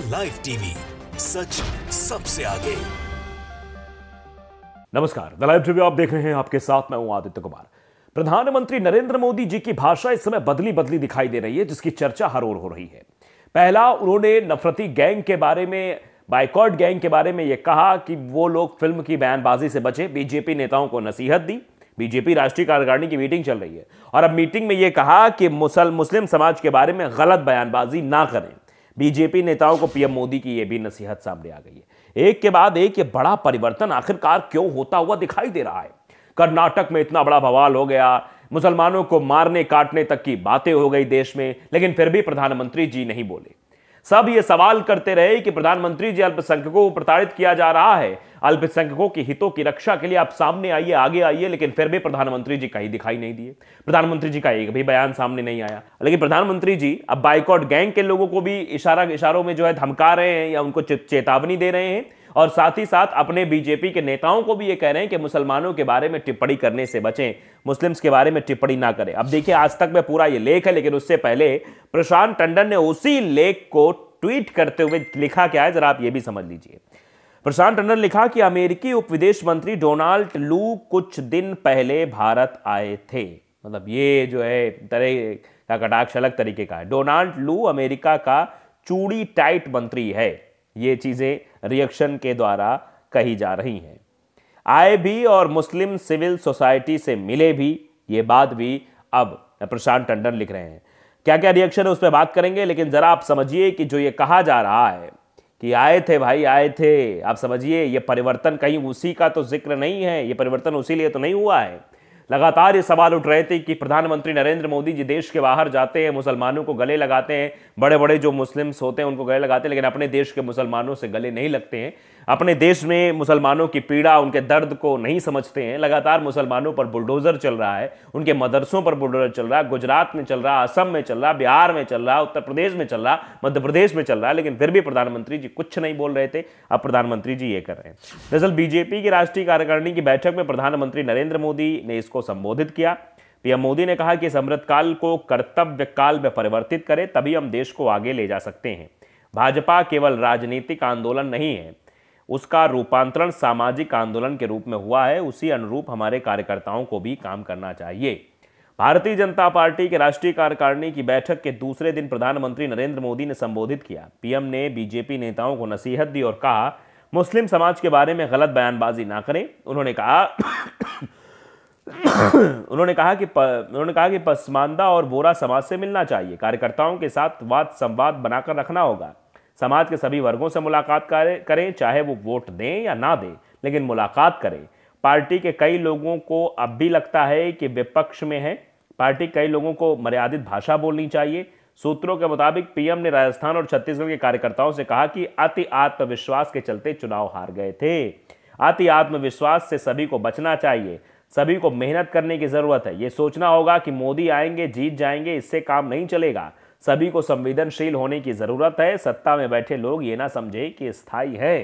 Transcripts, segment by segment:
live TV सच सबसे आगे नमस्कार द लाइव टीवी आप देख रहे हैं आपके साथ मैं हूं आदित्य कुमार प्रधानमंत्री नरेंद्र मोदी जी की भाषा इस समय बदली बदली दिखाई दे रही है जिसकी चर्चा हर ओर हो रही है पहला उन्होंने नफरती गैंग के बारे में बाइकॉट गैंग के बारे में यह कहा कि वो लोग फिल्म की बयानबाजी से बचे बीजेपी नेताओं को नसीहत दी बीजेपी राष्ट्रीय कार्यकारिणी की मीटिंग चल रही है और अब मीटिंग में यह कहा कि मुसल मुस्लिम समाज के बारे में गलत बयानबाजी ना करें बीजेपी नेताओं को पीएम मोदी की यह भी नसीहत सामने आ गई है एक के बाद एक ये बड़ा परिवर्तन आखिरकार क्यों होता हुआ दिखाई दे रहा है कर्नाटक में इतना बड़ा बवाल हो गया मुसलमानों को मारने काटने तक की बातें हो गई देश में लेकिन फिर भी प्रधानमंत्री जी नहीं बोले सब ये सवाल करते रहे कि प्रधानमंत्री जी अल्पसंख्यकों को प्रताड़ित किया जा रहा है अल्पसंख्यकों के हितों की रक्षा के लिए आप सामने आइए आगे आइए लेकिन फिर भी प्रधानमंत्री जी कहीं दिखाई नहीं दिए प्रधानमंत्री जी का एक भी बयान सामने नहीं आया लेकिन प्रधानमंत्री जी अब बाइकआउट गैंग के लोगों को भी इशारा इशारों में जो है धमका रहे हैं या उनको चेतावनी दे रहे हैं और साथ ही साथ अपने बीजेपी के नेताओं को भी ये कह रहे हैं कि मुसलमानों के बारे में टिप्पणी करने से बचें मुस्लिम्स के बारे में टिप्पणी ना करें अब देखिए आज तक में पूरा ये लेख है लेकिन उससे पहले प्रशांत टंडन ने उसी लेख को ट्वीट करते हुए लिखा क्या है जरा आप ये भी समझ लीजिए प्रशांत टंडन लिखा कि अमेरिकी उप विदेश मंत्री डोनाल्ड लू कुछ दिन पहले भारत आए थे मतलब ये जो है तरह का कटाक्ष अलग तरीके का है डोनाल्ड लू अमेरिका का चूड़ी टाइट मंत्री है ये चीज़ें रिएक्शन के द्वारा कही जा रही हैं आए भी और मुस्लिम सिविल सोसाइटी से मिले भी ये बात भी अब प्रशांत टंडन लिख रहे हैं क्या क्या रिएक्शन है उस पर बात करेंगे लेकिन ज़रा आप समझिए कि जो ये कहा जा रहा है कि आए थे भाई आए थे आप समझिए ये परिवर्तन कहीं उसी का तो जिक्र नहीं है ये परिवर्तन उसी लिए तो नहीं हुआ है लगातार ये सवाल उठ रहे थे कि प्रधानमंत्री नरेंद्र मोदी जी देश के बाहर जाते हैं मुसलमानों को गले लगाते हैं बड़े बड़े जो मुस्लिम्स होते हैं उनको गले लगाते हैं लेकिन अपने देश के मुसलमानों से गले नहीं लगते हैं अपने देश में मुसलमानों की पीड़ा उनके दर्द को नहीं समझते हैं लगातार मुसलमानों पर बुलडोज़र चल रहा है उनके मदरसों पर बुलडोज़र चल रहा है गुजरात में चल रहा असम में चल रहा बिहार में चल रहा उत्तर प्रदेश में चल रहा मध्य प्रदेश में चल रहा है लेकिन फिर भी प्रधानमंत्री जी कुछ नहीं बोल रहे थे अब प्रधानमंत्री जी ये कर रहे हैं दरअसल बीजेपी की राष्ट्रीय कार्यकारिणी की बैठक में प्रधानमंत्री नरेंद्र मोदी ने इसको संबोधित किया पीएम मोदी ने कहा कि इस अमृतकाल को कर्तव्य काल में परिवर्तित करें तभी हम देश को आगे ले जा सकते हैं भाजपा केवल राजनीतिक आंदोलन नहीं है उसका रूपांतरण सामाजिक आंदोलन के रूप में हुआ है उसी अनुरूप हमारे कार्यकर्ताओं को भी काम करना चाहिए भारतीय जनता पार्टी के राष्ट्रीय कार्यकारिणी की बैठक के दूसरे दिन प्रधानमंत्री नरेंद्र मोदी ने संबोधित किया पीएम ने बीजेपी नेताओं को नसीहत दी और कहा मुस्लिम समाज के बारे में गलत बयानबाजी ना करें उन्होंने कहा उन्होंने कहा कि उन्होंने कहा कि पसमानदा और बोरा समाज से मिलना चाहिए कार्यकर्ताओं के साथ वाद संवाद बनाकर रखना होगा समाज के सभी वर्गों से मुलाकात करें चाहे वो वोट दें या ना दें लेकिन मुलाकात करें पार्टी के कई लोगों को अब भी लगता है कि विपक्ष में है पार्टी कई लोगों को मर्यादित भाषा बोलनी चाहिए सूत्रों के मुताबिक पीएम ने राजस्थान और छत्तीसगढ़ के कार्यकर्ताओं से कहा कि अति आत्मविश्वास के चलते चुनाव हार गए थे अति आत्मविश्वास से सभी को बचना चाहिए सभी को मेहनत करने की ज़रूरत है ये सोचना होगा कि मोदी आएंगे जीत जाएंगे इससे काम नहीं चलेगा सभी को संवेदनशील होने की ज़रूरत है सत्ता में बैठे लोग ये ना समझे कि स्थायी है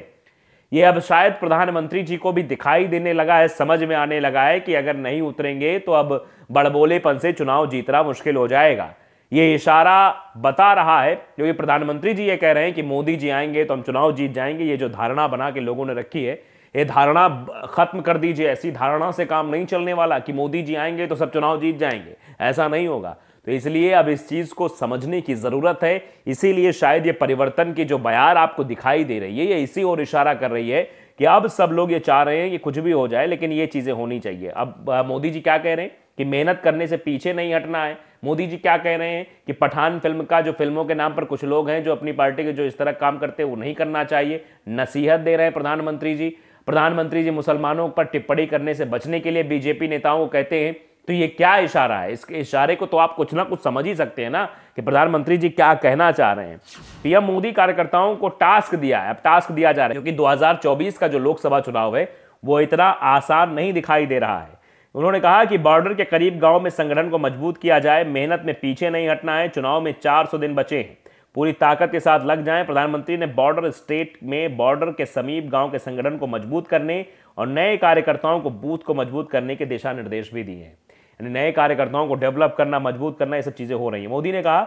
ये अब शायद प्रधानमंत्री जी को भी दिखाई देने लगा है समझ में आने लगा है कि अगर नहीं उतरेंगे तो अब बड़बोलेपन से चुनाव जीतना मुश्किल हो जाएगा ये इशारा बता रहा है क्योंकि प्रधानमंत्री जी ये कह रहे हैं कि मोदी जी आएंगे तो हम चुनाव जीत जाएंगे ये जो धारणा बना के लोगों ने रखी है ये धारणा खत्म कर दीजिए ऐसी धारणा से काम नहीं चलने वाला कि मोदी जी आएंगे तो सब चुनाव जीत जाएंगे ऐसा नहीं होगा तो इसलिए अब इस चीज़ को समझने की ज़रूरत है इसीलिए शायद ये परिवर्तन की जो बयार आपको दिखाई दे रही है ये इसी ओर इशारा कर रही है कि अब सब लोग ये चाह रहे हैं कि कुछ भी हो जाए लेकिन ये चीज़ें होनी चाहिए अब मोदी जी क्या कह रहे हैं कि मेहनत करने से पीछे नहीं हटना है मोदी जी क्या कह रहे हैं कि पठान फिल्म का जो फिल्मों के नाम पर कुछ लोग हैं जो अपनी पार्टी के जो इस तरह काम करते हैं वो नहीं करना चाहिए नसीहत दे रहे हैं प्रधानमंत्री जी प्रधानमंत्री जी मुसलमानों पर टिप्पणी करने से बचने के लिए बीजेपी नेताओं को कहते हैं तो ये क्या इशारा है इसके इशारे को तो आप कुछ ना कुछ समझ ही सकते हैं ना कि प्रधानमंत्री जी क्या कहना चाह रहे हैं पीएम मोदी कार्यकर्ताओं को टास्क दिया है अब टास्क दिया जा रहा है क्योंकि 2024 का जो लोकसभा चुनाव है वो इतना आसान नहीं दिखाई दे रहा है उन्होंने कहा कि बॉर्डर के करीब गांव में संगठन को मजबूत किया जाए मेहनत में पीछे नहीं हटना है चुनाव में चार दिन बचे हैं पूरी ताकत के साथ लग जाएं प्रधानमंत्री ने बॉर्डर स्टेट में बॉर्डर के समीप गांव के संगठन को मजबूत करने और नए कार्यकर्ताओं को बूथ को मजबूत करने के दिशा निर्देश भी दिए हैं यानी नए कार्यकर्ताओं को डेवलप करना मजबूत करना ये सब चीज़ें हो रही हैं मोदी ने कहा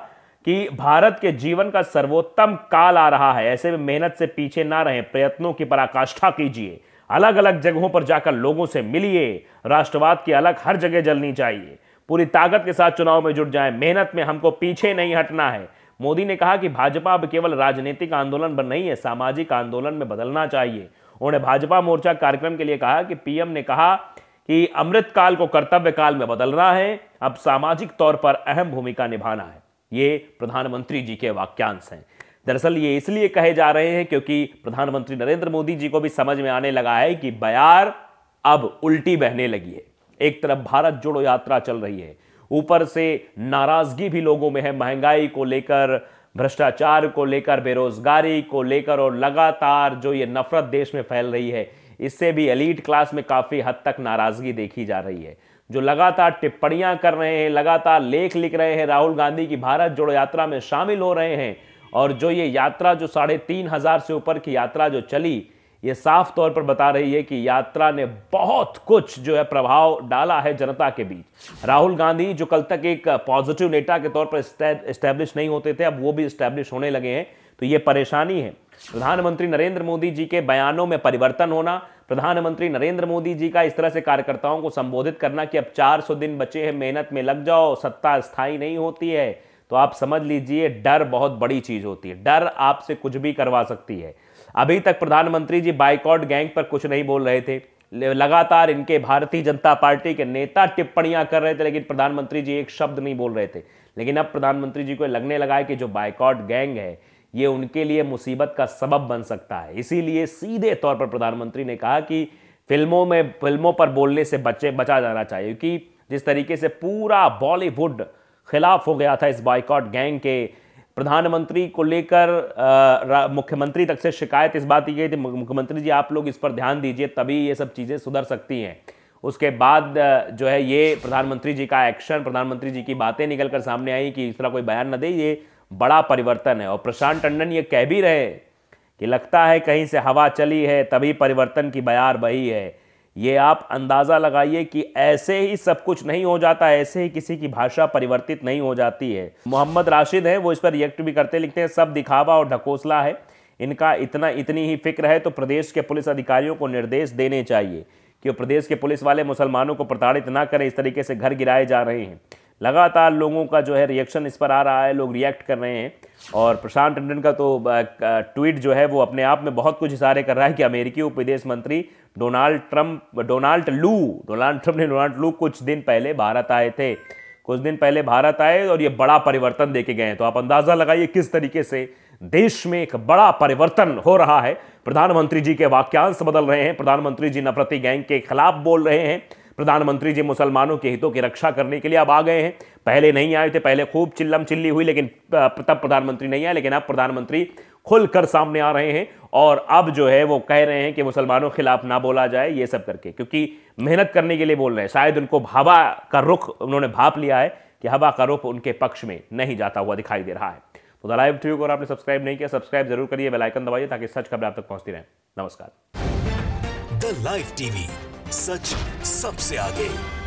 कि भारत के जीवन का सर्वोत्तम काल आ रहा है ऐसे में मेहनत से पीछे ना रहें प्रयत्नों की पराकाष्ठा कीजिए अलग अलग जगहों पर जाकर लोगों से मिलिए राष्ट्रवाद की अलग हर जगह जलनी चाहिए पूरी ताकत के साथ चुनाव में जुट जाए मेहनत में हमको पीछे नहीं हटना है मोदी ने कहा कि भाजपा अब केवल राजनीतिक आंदोलन पर नहीं है सामाजिक आंदोलन में बदलना चाहिए उन्होंने भाजपा मोर्चा कार्यक्रम के लिए कहा कि पीएम ने कहा कि अमृत काल को कर्तव्य काल में बदलना है अब सामाजिक तौर पर अहम भूमिका निभाना है ये प्रधानमंत्री जी के वाक्यांश हैं दरअसल ये इसलिए कहे जा रहे हैं क्योंकि प्रधानमंत्री नरेंद्र मोदी जी को भी समझ में आने लगा है कि बयार अब उल्टी बहने लगी है एक तरफ भारत जोड़ो यात्रा चल रही है ऊपर से नाराजगी भी लोगों में है महंगाई को लेकर भ्रष्टाचार को लेकर बेरोजगारी को लेकर और लगातार जो ये नफरत देश में फैल रही है इससे भी एलिट क्लास में काफ़ी हद तक नाराज़गी देखी जा रही है जो लगातार टिप्पणियां कर रहे हैं लगातार लेख लिख रहे हैं राहुल गांधी की भारत जोड़ो यात्रा में शामिल हो रहे हैं और जो ये यात्रा जो साढ़े तीन हज़ार से ऊपर की यात्रा जो चली ये साफ तौर पर बता रही है कि यात्रा ने बहुत कुछ जो है प्रभाव डाला है जनता के बीच राहुल गांधी जो कल तक एक पॉजिटिव नेता के तौर पर स्टैब्लिश नहीं होते थे अब वो भी स्टैब्लिश होने लगे हैं तो ये परेशानी है प्रधानमंत्री नरेंद्र मोदी जी के बयानों में परिवर्तन होना प्रधानमंत्री नरेंद्र मोदी जी का इस तरह से कार्यकर्ताओं को संबोधित करना कि अब 400 दिन बचे हैं मेहनत में लग जाओ सत्ता स्थायी नहीं होती है तो आप समझ लीजिए डर बहुत बड़ी चीज होती है डर आपसे कुछ भी करवा सकती है अभी तक प्रधानमंत्री जी बाइकआउट गैंग पर कुछ नहीं बोल रहे थे लगातार इनके भारतीय जनता पार्टी के नेता टिप्पणियां कर रहे थे लेकिन प्रधानमंत्री जी एक शब्द नहीं बोल रहे थे लेकिन अब प्रधानमंत्री जी को लगने लगा है कि जो बाइकआउट गैंग है ये उनके लिए मुसीबत का सबब बन सकता है इसीलिए सीधे तौर पर प्रधानमंत्री ने कहा कि फिल्मों में फिल्मों पर बोलने से बचे बचा जाना चाहिए क्योंकि जिस तरीके से पूरा बॉलीवुड खिलाफ हो गया था इस बॉयकॉट गैंग के प्रधानमंत्री को लेकर मुख्यमंत्री तक से शिकायत इस बात की गई थी मुख्यमंत्री जी आप लोग इस पर ध्यान दीजिए तभी ये सब चीज़ें सुधर सकती हैं उसके बाद जो है ये प्रधानमंत्री जी का एक्शन प्रधानमंत्री जी की बातें निकल कर सामने आई कि इस तरह कोई बयान न दे ये बड़ा परिवर्तन है और प्रशांत टंडन ये कह भी रहे कि लगता है कहीं से हवा चली है तभी परिवर्तन की बयार बही है ये आप अंदाज़ा लगाइए कि ऐसे ही सब कुछ नहीं हो जाता ऐसे ही किसी की भाषा परिवर्तित नहीं हो जाती है मोहम्मद राशिद हैं वो इस पर रिएक्ट भी करते लिखते हैं सब दिखावा और ढकोसला है इनका इतना इतनी ही फिक्र है तो प्रदेश के पुलिस अधिकारियों को निर्देश देने चाहिए कि प्रदेश के पुलिस वाले मुसलमानों को प्रताड़ित ना करें इस तरीके से घर गिराए जा रहे हैं लगातार लोगों का जो है रिएक्शन इस पर आ रहा है लोग रिएक्ट कर रहे हैं और प्रशांत टंडन का तो ट्वीट जो है वो अपने आप में बहुत कुछ इशारे कर रहा है कि अमेरिकी उप विदेश मंत्री Donald Trump Donald Lu Donald Trump ने डोनाल्ड लू कुछ दिन पहले भारत आए थे कुछ दिन पहले भारत आए और ये बड़ा परिवर्तन देके गए हैं तो आप अंदाज़ा लगाइए किस तरीके से देश में एक बड़ा परिवर्तन हो रहा है प्रधानमंत्री जी के वाक्यांश बदल रहे हैं प्रधानमंत्री जी नफरती गैंग के खिलाफ बोल रहे हैं प्रधानमंत्री जी मुसलमानों के हितों की रक्षा करने के लिए अब आ गए हैं पहले नहीं आए थे पहले खूब चिल्लम चिल्ली हुई लेकिन तब प्रधानमंत्री नहीं आए लेकिन अब प्रधानमंत्री खुलकर सामने आ रहे हैं और अब जो है वो कह रहे हैं कि मुसलमानों के खिलाफ ना बोला जाए ये सब करके क्योंकि मेहनत करने के लिए बोल रहे हैं शायद उनको हवा का रुख उन्होंने भाप लिया है कि हवा का रुख उनके पक्ष में नहीं जाता हुआ दिखाई दे रहा है तो द लाइव ट्यू को आपने सब्सक्राइब नहीं किया सब्सक्राइब जरूर करिए बेलाइकन दबाइए ताकि सच खबर आप तक पहुंचती रहे नमस्कार द लाइव टीवी सच सबसे आगे